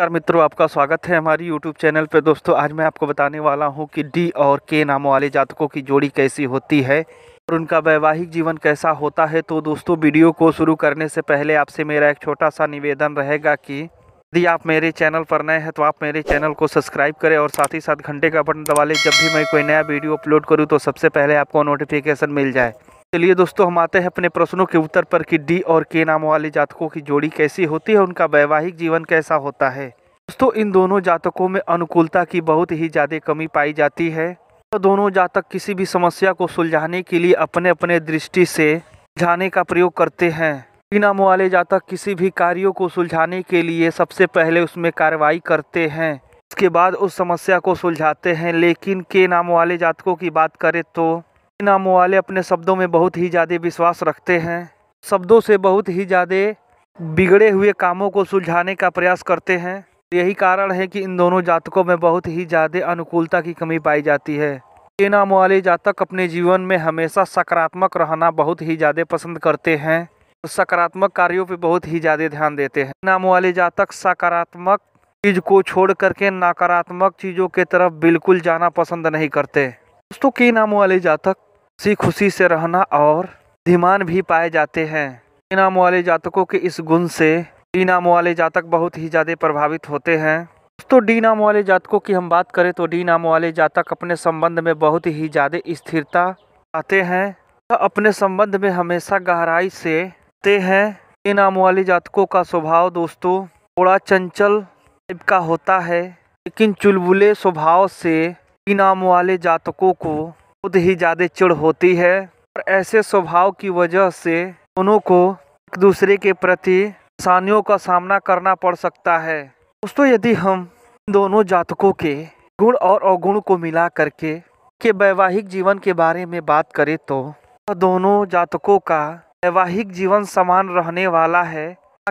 नमस्कार मित्रों आपका स्वागत है हमारी यूट्यूब चैनल पर दोस्तों आज मैं आपको बताने वाला हूं कि डी और के नामों वाले जातकों की जोड़ी कैसी होती है और उनका वैवाहिक जीवन कैसा होता है तो दोस्तों वीडियो को शुरू करने से पहले आपसे मेरा एक छोटा सा निवेदन रहेगा कि यदि आप मेरे चैनल पर नए हैं तो आप मेरे चैनल को सब्सक्राइब करें और साथ ही साथ घंटे का बटन दबा लें जब भी मैं कोई नया वीडियो अपलोड करूँ तो सबसे पहले आपको नोटिफिकेशन मिल जाए चलिए दोस्तों हम आते हैं अपने प्रश्नों के उत्तर पर कि डी और के नाम वाले जातकों की जोड़ी कैसी होती है उनका वैवाहिक जीवन कैसा होता है दोस्तों इन दोनों जातकों में अनुकूलता की बहुत ही ज़्यादा कमी पाई जाती है तो दोनों जातक किसी भी समस्या को सुलझाने के लिए अपने अपने दृष्टि से सुलझाने का प्रयोग करते हैं डी नाम वाले जातक किसी भी कार्यों को सुलझाने के लिए सबसे पहले उसमें कार्रवाई करते हैं उसके बाद उस समस्या को सुलझाते हैं लेकिन के नाम वाले जातकों की बात करें तो नामों वाले अपने शब्दों में बहुत ही ज़्यादा विश्वास रखते हैं शब्दों से बहुत ही ज़्यादा बिगड़े हुए कामों को सुलझाने का प्रयास करते हैं यही कारण है कि इन दोनों जातकों में बहुत ही ज़्यादा अनुकूलता की कमी पाई जाती है ये नाम वाले जातक अपने जीवन में हमेशा सकारात्मक रहना बहुत ही ज़्यादा पसंद करते हैं सकारात्मक कार्यों पर बहुत ही ज़्यादा ध्यान देते हैं नाम वाले जातक सकारात्मक चीज़ को छोड़ करके नकारात्मक चीज़ों के तरफ बिल्कुल जाना पसंद नहीं करते दोस्तों के नाम वाले जातक सी खुशी से रहना और धीमान भी पाए जाते हैं इनाम वाले जातकों के इस गुण से डी नाम वाले जातक बहुत ही ज़्यादा प्रभावित होते हैं दोस्तों डी नाम वाले जातकों की हम बात करें तो डी नाम वाले जातक अपने संबंध में बहुत ही ज़्यादा स्थिरता आते हैं अपने संबंध में हमेशा गहराई से ते हैं डी नाम वाले जातकों का स्वभाव दोस्तों थोड़ा चंचल टाइप का होता है लेकिन चुलबुले स्वभाव से डी नाम वाले जातकों को बहुत ही ज़्यादा चिड़ होती है और ऐसे स्वभाव की वजह से दोनों को एक दूसरे के प्रति आसानियों का सामना करना पड़ सकता है दोस्तों यदि हम दोनों जातकों के गुण और अवगुण को मिला करके के वैवाहिक जीवन के बारे में बात करें तो दोनों जातकों का वैवाहिक जीवन समान रहने वाला है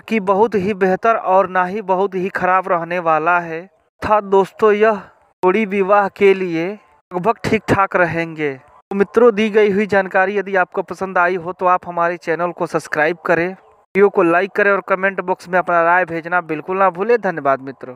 कि बहुत ही बेहतर और ना ही बहुत ही खराब रहने वाला है अर्थात दोस्तों यह जोड़ी विवाह के लिए लगभग ठीक ठाक रहेंगे तो मित्रों दी गई हुई जानकारी यदि आपको पसंद आई हो तो आप हमारे चैनल को सब्सक्राइब करें वीडियो को लाइक करें और कमेंट बॉक्स में अपना राय भेजना बिल्कुल ना भूलें धन्यवाद मित्रों